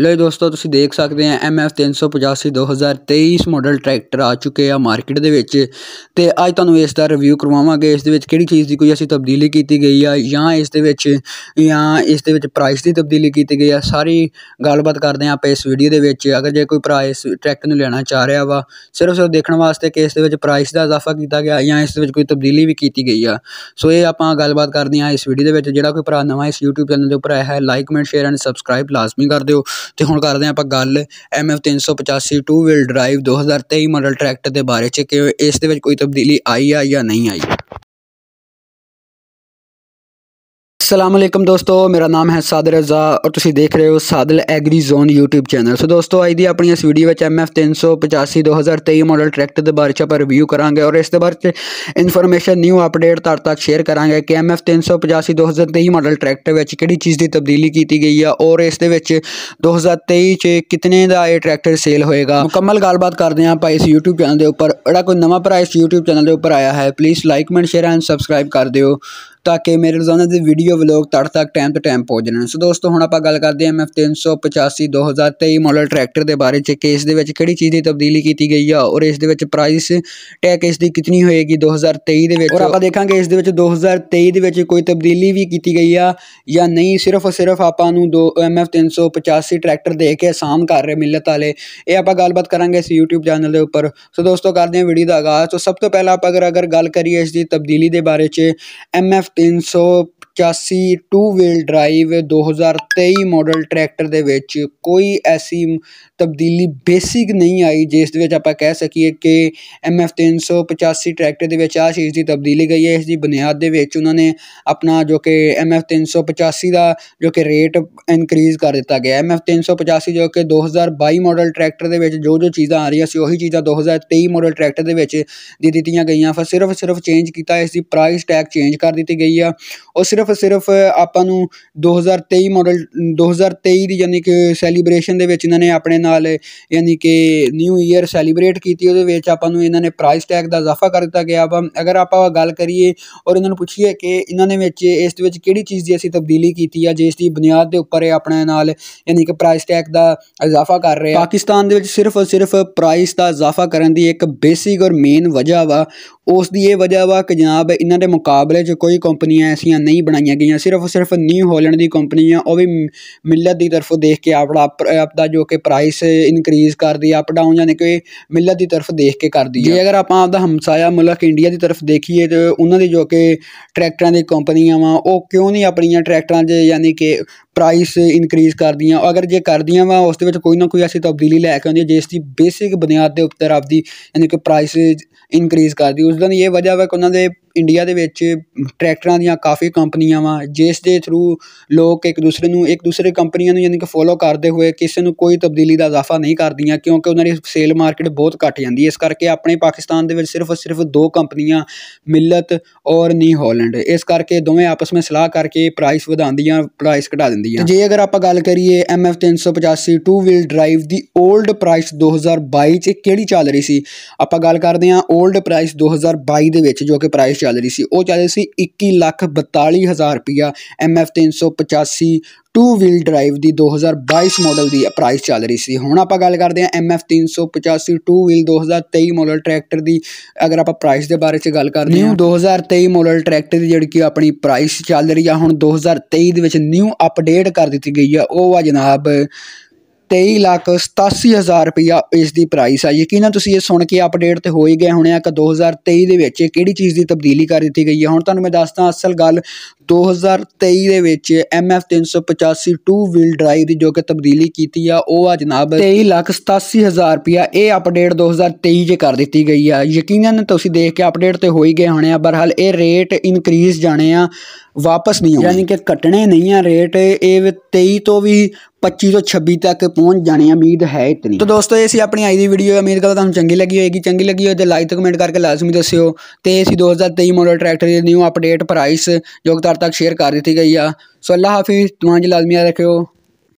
ਲੈ ਦੋਸਤੋ ਤੁਸੀਂ ਦੇਖ ਸਕਦੇ ਆ MF 385 2023 ਮਾਡਲ ਟਰੈਕਟਰ ਆ ਚੁੱਕੇ ਆ ਮਾਰਕੀਟ ਦੇ ਵਿੱਚ ਤੇ ਅੱਜ ਤੁਹਾਨੂੰ ਇਸ ਦਾ ਰਿਵਿਊ ਕਰਵਾਵਾਂਗੇ ਇਸ ਦੇ ਵਿੱਚ ਕਿਹੜੀ ਚੀਜ਼ ਦੀ ਕੋਈ ਅਸੀਂ ਤਬਦੀਲੀ ਕੀਤੀ ਗਈ ਆ ਜਾਂ ਇਸ ਦੇ ਵਿੱਚ ਜਾਂ ਇਸ ਦੇ ਵਿੱਚ ਪ੍ਰਾਈਸ ਦੀ ਤਬਦੀਲੀ ਕੀਤੀ ਗਈ ਆ ਸਾਰੀ ਗੱਲਬਾਤ ਕਰਦੇ ਆ ਆਪਾਂ ਇਸ ਵੀਡੀਓ ਦੇ ਵਿੱਚ ਅਗਰ ਜੇ ਕੋਈ ਪ੍ਰਾਈਸ ਇਸ ਟਰੈਕਟਰ ਨੂੰ ਲੈਣਾ ਚਾਹ ਰਿਹਾ ਵਾ ਸਿਰਫ ਸਿਰਫ ਦੇਖਣ ਵਾਸਤੇ ਕਿ ਇਸ ਦੇ ਵਿੱਚ ਪ੍ਰਾਈਸ ਦਾ ਇਜ਼ਾਫਾ ਕੀਤਾ ਗਿਆ ਜਾਂ ਇਸ ਦੇ ਵਿੱਚ ਕੋਈ ਤਬਦੀਲੀ ਵੀ ਕੀਤੀ ਗਈ ਆ ਸੋ ਇਹ ਆਪਾਂ ਗੱਲਬਾਤ ਕਰਦੇ ਆ ਇਸ ਵੀਡੀਓ ਦੇ ਵਿੱਚ ਜਿਹੜਾ ਕੋਈ ਭਰਾ ਨਵਾਂ ਇਸ YouTube ਚੈਨਲ ਦੇ ਉੱਪਰ ਆਇਆ ਹੈ like comment share and subscribe ਲਾਜ਼ਮੀ ਕਰ ਦਿਓ ਤੇ ਹੁਣ ਕਰਦੇ ਆ ਆਪਾਂ ਗੱਲ MF 385 two wheel drive 2023 model tractor ਦੇ ਬਾਰੇ 'ਚ ਕਿ ਇਸ ਦੇ ਵਿੱਚ ਕੋਈ ਤਬਦੀਲੀ ਆਈ ਆ ਜਾਂ ਨਹੀਂ ਆਈ ਅਸਲਾਮ ਅਲੈਕਮ ਦੋਸਤੋ ਮੇਰਾ ਨਾਮ ਹੈ ਸਾਦਰ ਰਜ਼ਾ ਔਰ ਤੁਸੀਂ ਦੇਖ ਰਹੇ ਹੋ ਸਾਦਲ agri zone YouTube channel so ਦੋਸਤੋ ਅੱਜ ਦੀ ਆਪਣੀ ਇਸ ਵੀਡੀਓ ਵਿੱਚ MF 385 2023 ਮਾਡਲ ਟਰੈਕਟਰ ਦੇ ਬਾਰੇ ਚ ਆਪਾਂ ਰਿਵਿਊ ਕਰਾਂਗੇ ਔਰ ਇਸ ਦੇ ਬਾਰੇ ਚ ਇਨਫੋਰਮੇਸ਼ਨ ਨਿਊ ਅਪਡੇਟ ਤਾਰ ਤੱਕ ਸ਼ੇਅਰ ਕਰਾਂਗੇ ਕਿ MF 385 2023 ਮਾਡਲ ਟਰੈਕਟਰ ਵਿੱਚ ਕਿਹੜੀ ਚੀਜ਼ ਦੀ ਤਬਦੀਲੀ ਕੀਤੀ ਗਈ ਆ ਔਰ ਇਸ ਦੇ ਵਿੱਚ 2023 ਚ ਕਿੰਨੇ ਦਾ ਇਹ ਟਰੈਕਟਰ ਸੇਲ ਹੋਏਗਾ ਮੁਕੰਮਲ ਗੱਲਬਾਤ ਕਰਦੇ ਆਂ ਆਪਾਂ ਇਸ YouTube ਚੈਨਲ ਦੇ ਉੱਪਰ ਜਿਹੜਾ ਕੋਈ ਨਵਾਂ ਪ੍ਰਾਈਸ YouTube ਚੈਨਲ ਦੇ ਉੱਪਰ ਆਇਆ ਹੈ please like comment share and subscribe ਕਰ ਦਿਓ ਤਾਂ ਕਿ ਮੇਰੇ ਰੋਜ਼ਾਨਾ ਦੇ ਵੀਡੀਓ ਵਲੌਗ ਤੜ ਤੱਕ ਟਾਈਮ ਤੋਂ ਟਾਈਮ ਪਹੁੰਚ ਜਾਣ ਸੋ ਦੋਸਤੋ ਹੁਣ ਆਪਾਂ ਗੱਲ ਕਰਦੇ ਹਾਂ ਐਮਐਫ 385 2023 ਮਾਡਲ ਟਰੈਕਟਰ ਦੇ ਬਾਰੇ ਚ ਕਿ ਇਸ ਦੇ ਵਿੱਚ ਕਿਹੜੀ ਚੀਜ਼ ਦੀ ਤਬਦੀਲੀ ਕੀਤੀ ਗਈ ਆ ਔਰ ਇਸ ਦੇ ਵਿੱਚ ਪ੍ਰਾਈਸ ਟੈਕ ਇਸ ਦੀ ਕਿੰਨੀ ਹੋਏਗੀ 2023 ਦੇ ਵਿੱਚ ਔਰ ਆਪਾਂ ਦੇਖਾਂਗੇ ਇਸ ਦੇ ਵਿੱਚ 2023 ਦੇ ਵਿੱਚ ਕੋਈ ਤਬਦੀਲੀ ਵੀ ਕੀਤੀ ਗਈ ਆ ਜਾਂ ਨਹੀਂ ਸਿਰਫ ਸਿਰਫ ਆਪਾਂ ਨੂੰ ਦੋ ਐਮਐਫ 385 ਟਰੈਕਟਰ ਦੇ ਕੇ ਆਸਾਮ ਕਰ ਰਹੇ ਮਿਲਤ ਵਾਲੇ ਇਹ ਆਪਾਂ ਗੱਲਬਾਤ ਕਰਾਂਗੇ ਇਸ YouTube ਚੈਨਲ ਦੇ ਉੱਪਰ ਸੋ ਦੋਸਤੋ ਕਰਦੇ ਹਾਂ ਵੀਡੀਓ ਦਾ ਆਗਾਜ਼ ਸੋ ਸਭ ਤੋਂ ਪਹਿਲਾਂ ਆਪਾਂ ਅਗਰ ਅਗਰ ਗੱਲ ਕਰੀਏ ਇਸ ਦੀ ਤਬਦੀਲੀ ਦੇ ਬਾਰੇ ਚ ਐਮਐਫ 300 ਪਚਾਸੀ two wheel drive 2023 model tractor ਦੇ ਵਿੱਚ ਕੋਈ ਐਸੀ ਤਬਦੀਲੀ ਬੇਸਿਕ ਨਹੀਂ ਆਈ ਜਿਸ ਦੇ ਵਿੱਚ ਆਪਾਂ ਕਹਿ ਸਕੀਏ ਕਿ ਐਮਐਫ 385 ਟਰੈਕਟਰ ਦੇ ਵਿੱਚ ਆ ਚੀਜ਼ ਦੀ ਤਬਦੀਲੀ ਗਈ ਹੈ ਇਸ ਦੀ ਬੁਨਿਆਦ ਦੇ ਵਿੱਚ ਉਹਨਾਂ ਨੇ ਆਪਣਾ ਜੋ ਕਿ ਐਮਐਫ 385 ਦਾ ਜੋ ਕਿ ਰੇਟ ਇਨਕਰੀਜ਼ ਕਰ ਦਿੱਤਾ ਗਿਆ ਐਮਐਫ 385 ਜੋ ਕਿ 2022 ਮਾਡਲ ਟਰੈਕਟਰ ਦੇ ਵਿੱਚ ਜੋ ਜੋ ਚੀਜ਼ਾਂ ਆ ਰਹੀਆਂ ਸੀ ਉਹੀ ਚੀਜ਼ਾਂ 2023 ਮਾਡਲ ਟਰੈਕਟਰ ਦੇ ਵਿੱਚ ਦੇ ਦਿੱਤੀਆਂ ਗਈਆਂ ਫਿਰ ਸਿਰਫ ਸਿਰਫ ਚੇਂਜ ਕੀਤਾ ਇਸ ਦੀ ਪ੍ਰਾਈਸ ਟੈਗ ਚੇਂਜ ਕਰ ਦਿੱਤੀ ਗਈ ਆ ਉਹ ਸਿਰਫ ਸਿਰਫ ਸਿਰਫ ਆਪਾਂ ਨੂੰ 2023 ਮਾਡਲ 2023 ਦੀ ਯਾਨੀ ਕਿ ਸੈਲੀਬ੍ਰੇਸ਼ਨ ਦੇ ਵਿੱਚ ਇਹਨਾਂ ਨੇ ਆਪਣੇ ਨਾਲ ਯਾਨੀ ਕਿ ਨਿਊ ਈਅਰ ਸੈਲੀਬ੍ਰੇਟ ਕੀਤੀ ਉਹਦੇ ਵਿੱਚ ਆਪਾਂ ਨੂੰ ਇਹਨਾਂ ਨੇ ਪ੍ਰਾਈਸ ਟੈਗ ਦਾ ਇਜ਼ਾਫਾ ਕਰ ਦਿੱਤਾ ਗਿਆ ਵਾ ਅਗਰ ਆਪਾਂ ਗੱਲ ਕਰੀਏ ਔਰ ਇਹਨਾਂ ਨੂੰ ਪੁੱਛੀਏ ਕਿ ਇਹਨਾਂ ਨੇ ਵਿੱਚ ਇਸ ਦੇ ਵਿੱਚ ਕਿਹੜੀ ਚੀਜ਼ ਦੀ ਅਸੀਂ ਤਬਦੀਲੀ ਕੀਤੀ ਆ ਜਿਸ ਦੀ ਬੁਨਿਆਦ ਦੇ ਉੱਪਰ ਇਹ ਆਪਣੇ ਨਾਲ ਯਾਨੀ ਕਿ ਪ੍ਰਾਈਸ ਟੈਗ ਦਾ ਇਜ਼ਾਫਾ ਕਰ ਰਹੇ ਆ ਪਾਕਿਸਤਾਨ ਦੇ ਵਿੱਚ ਸਿਰਫ ਸਿਰਫ ਪ੍ਰਾਈਸ ਦਾ ਇਜ਼ਾਫਾ ਕਰਨ ਦੀ ਇੱਕ ਬੇਸਿਕ ਔਰ ਮੇਨ ਵਜ੍ਹਾ ਵਾ ਉਸ ਦੀ ਇਹ ਵਜ੍ਹਾ ਵਾ ਕਿ ਜਨਾਬ ਇਹਨਾਂ ਦੇ ਮੁਕਾਬਲੇ 'ਚ ਕੋਈ ਕੰਪਨੀਆਂ ਐਸੀਆਂ ਨਹੀਂ ਬਣਾਈਆਂ ਗਈਆਂ ਸਿਰਫ ਸਿਰਫ ਨਿਊ ਹਾਲੈਂਡ ਦੀ ਕੰਪਨੀ ਆ ਉਹ ਵੀ ਮਿਲਤ ਦੀ ਤਰਫੋਂ ਦੇਖ ਕੇ ਆਪਣਾ ਆਪਦਾ ਜੋ ਕਿ ਪ੍ਰਾਈਸ ਇਨਕਰੀਜ਼ ਕਰਦੀ ਆ ਅਪ ਡਾਊਨ ਯਾਨੀ ਕਿ ਮਿਲਤ ਦੀ ਤਰਫ ਦੇਖ ਕੇ ਕਰਦੀ ਆ ਜੇ ਅਗਰ ਆਪਾਂ ਆਪਦਾ ਹਮਸਾਇਆ ਮੁਲਕ ਇੰਡੀਆ ਦੀ ਤਰਫ ਦੇਖੀਏ ਤੇ ਉਹਨਾਂ ਦੀ ਜੋ ਕਿ ਟਰੈਕਟਰਾਂ ਦੀ ਕੰਪਨੀਆਂ ਵਾ ਉਹ ਕਿਉਂ ਨਹੀਂ ਆਪਣੀਆਂ ਟਰੈਕਟਰਾਂ 'ਚ ਯਾਨੀ ਕਿ ਪ੍ਰਾਈਸ ਇਨਕਰੀਜ਼ ਕਰਦੀਆਂ ਅਗਰ ਜੇ ਕਰਦੀਆਂ ਵਾ ਉਸ ਦੇ ਵਿੱਚ ਕੋਈ ਨਾ ਕੋਈ ਐਸੀ ਤਬਦੀਲੀ ਲੈ ਕੇ ਆਉਂਦੀ ਹੈ ਜਿਸ ਦੀ ਬੇਸਿਕ ਬੁਨਿਆਦ ਦੇ ਉੱਤੇ ਆਪਦੀ ਯਾਨੀ ਕਿ ਪ੍ਰਾਈਸ ਇਨਕਰੀਜ਼ ਕਰਦੀ ਉਸ ਦਾ ਇਹ ਵਜ੍ਹਾ ਵਾ ਕਿ ਉਹਨਾਂ ਦੇ ਇੰਡੀਆ ਦੇ ਵਿੱਚ ਟਰੈਕਟਰਾਂ ਦੀਆਂ ਕਾਫੀ ਕੰਪਨੀਆਂ ਵਾ ਜਿਸ ਦੇ ਥਰੂ ਲੋਕ ਇੱਕ ਦੂਸਰੇ ਨੂੰ ਇੱਕ ਦੂਸਰੇ ਕੰਪਨੀਆਂ ਨੂੰ ਯਾਨੀ ਕਿ ਫੋਲੋ ਕਰਦੇ ਹੋਏ ਕਿਸੇ ਨੂੰ ਕੋਈ ਤਬਦੀਲੀ ਦਾ ਇਜ਼ਾਫਾ ਨਹੀਂ ਕਰਦੀਆਂ ਕਿਉਂਕਿ ਉਹਨਾਂ ਦੀ ਸੇਲ ਮਾਰਕੀਟ ਬਹੁਤ ਘਟ ਜਾਂਦੀ ਹੈ ਇਸ ਕਰਕੇ ਆਪਣੇ ਪਾਕਿਸਤਾਨ ਦੇ ਵਿੱਚ ਸਿਰਫ ਸਿਰਫ ਦੋ ਕੰਪਨੀਆਂ ਮਿਲਤ ਔਰ ਨੀ ਹਾਲੈਂਡ ਇਸ ਕਰਕੇ ਦੋਵੇਂ ਆਪਸ ਵਿੱਚ ਸਲਾਹ ਕਰਕੇ ਪ੍ਰਾਈਸ ਵਧਾਉਂਦੀਆਂ ਪ੍ਰਾਈਸ ਘਟਾ ਦਿੰਦੀਆਂ ਸਕਦੀ ਆ ਤੇ ਜੇ ਅਗਰ ਆਪਾਂ ਗੱਲ ਕਰੀਏ MF 385 2 ਵੀਲ ਡਰਾਈਵ ਦੀ 올ਡ ਪ੍ਰਾਈਸ 2022 ਚ ਕਿਹੜੀ ਚੱਲ ਰਹੀ ਸੀ ਆਪਾਂ ਗੱਲ ਕਰਦੇ ਆ 올ਡ ਪ੍ਰਾਈਸ 2022 ਦੇ ਵਿੱਚ ਜੋ ਕਿ ਪ੍ਰਾਈਸ ਚੱਲ ਰਹੀ ਸੀ ਉਹ ਚੱਲ ਰਹੀ ਸੀ 21 ਲੱਖ 42000 ਰੁਪਿਆ MF 385 ਟੂ ਵੀਲ ਡਰਾਈਵ ਦੀ 2022 ਮਾਡਲ ਦੀ ਪ੍ਰਾਈਸ ਚੱਲ ਰਹੀ ਸੀ ਹੁਣ ਆਪਾਂ ਗੱਲ ਕਰਦੇ ਹਾਂ MF 385 two wheel 2023 model tractor ਦੀ ਅਗਰ ਆਪਾਂ ਪ੍ਰਾਈਸ ਦੇ ਬਾਰੇ ਚ ਗੱਲ ਕਰਦੇ ਹਾਂ 2023 ਮਾਡਲ ਟਰੈਕਟਰ ਦੀ ਜਿਹੜੀ ਕਿ ਆਪਣੀ ਪ੍ਰਾਈਸ ਚੱਲ ਰਹੀ ਆ ਹੁਣ 2023 ਦੇ ਵਿੱਚ ਨਿਊ ਅਪਡੇਟ ਕਰ ਦਿੱਤੀ ਗਈ ਆ ਉਹ ਆ ਜਨਾਬ 23 ਲੱਖ 87 ਹਜ਼ਾਰ ਰੁਪਇਆ ਇਸ ਦੀ ਪ੍ਰਾਈਸ ਆ ਯਕੀਨਨ ਤੁਸੀਂ ਇਹ ਸੁਣ ਕੇ ਅਪਡੇਟ ਤੇ ਹੋ ਹੀ ਗਏ ਹੋਣੇ ਆ ਕਿ 2023 ਦੇ ਵਿੱਚ ਕਿਹੜੀ ਚੀਜ਼ ਦੀ ਤਬਦੀਲੀ ਕਰ ਦਿੱਤੀ ਗਈ ਹੈ ਹੁਣ ਤੁਹਾਨੂੰ ਮੈਂ ਦੱਸਦਾ ਅਸਲ ਗੱਲ 2023 ਦੇ ਵਿੱਚ MF 385 2 ਵੀਲ ਡਰਾਈਵ ਦੀ ਜੋ ਕਿ ਤਬਦੀਲੀ ਕੀਤੀ ਆ ਉਹ ਆ ਜਨਾਬ 23 ਲੱਖ 87 ਹਜ਼ਾਰ ਰੁਪਇਆ ਇਹ ਅਪਡੇਟ 2023 ਚ ਕਰ ਦਿੱਤੀ ਗਈ ਆ ਯਕੀਨਨ ਤੁਸੀਂ ਦੇਖ ਕੇ ਅਪਡੇਟ ਤੇ ਹੋ ਹੀ ਗਏ ਹੋਣੇ ਆ ਬਰਹਾਲ ਇਹ ਰੇਟ ਇਨਕਰੀਜ਼ ਜਾਣੇ ਆ ਵਾਪਸ ਨਹੀਂ ਆਉਣੇ ਯਾਨੀ ਕਿ ਕਟਣੇ ਨਹੀਂ ਆ ਰੇਟ ਇਹ 23 ਤੋਂ ਵੀ 25 ਤੋਂ 26 ਤੱਕ ਪਹੁੰਚ ਜਾਣੇ ਉਮੀਦ ਹੈ ਇਤਨੀ ਤਾਂ ਦੋਸਤੋ ਇਹ ਸੀ ਆਪਣੀ ਅੱਜ ਦੀ ਵੀਡੀਓ ਉਮੀਦ ਕਰਦਾ ਤੁਹਾਨੂੰ ਚੰਗੀ ਲੱਗੀ ਹੋਏਗੀ ਚੰਗੀ ਲੱਗੀ ਹੋਏ ਤੇ ਲਾਈਕ ਤੇ ਕਮੈਂਟ ਕਰਕੇ ਲਾਜ਼ਮੀ ਦੱਸਿਓ ਤੇ ਇਹ ਸੀ 2023 ਮਾਡਲ ਟਰੈਕਟਰ ਦੀ ਨਿਊ ਅਪਡੇਟ ਪ੍ਰਾਈਸ ਜੋ ਕਿ ਤੱਕ ਸ਼ੇਅਰ ਕਰ ਦਿੱਤੀ ਗਈ ਆ ਸੋ ਅੱਲਾ ਹਾਫਿਜ਼ ਤੁਹਾਨੂੰ ਲਾਜ਼ਮੀ ਯਾਦ ਰੱਖਿਓ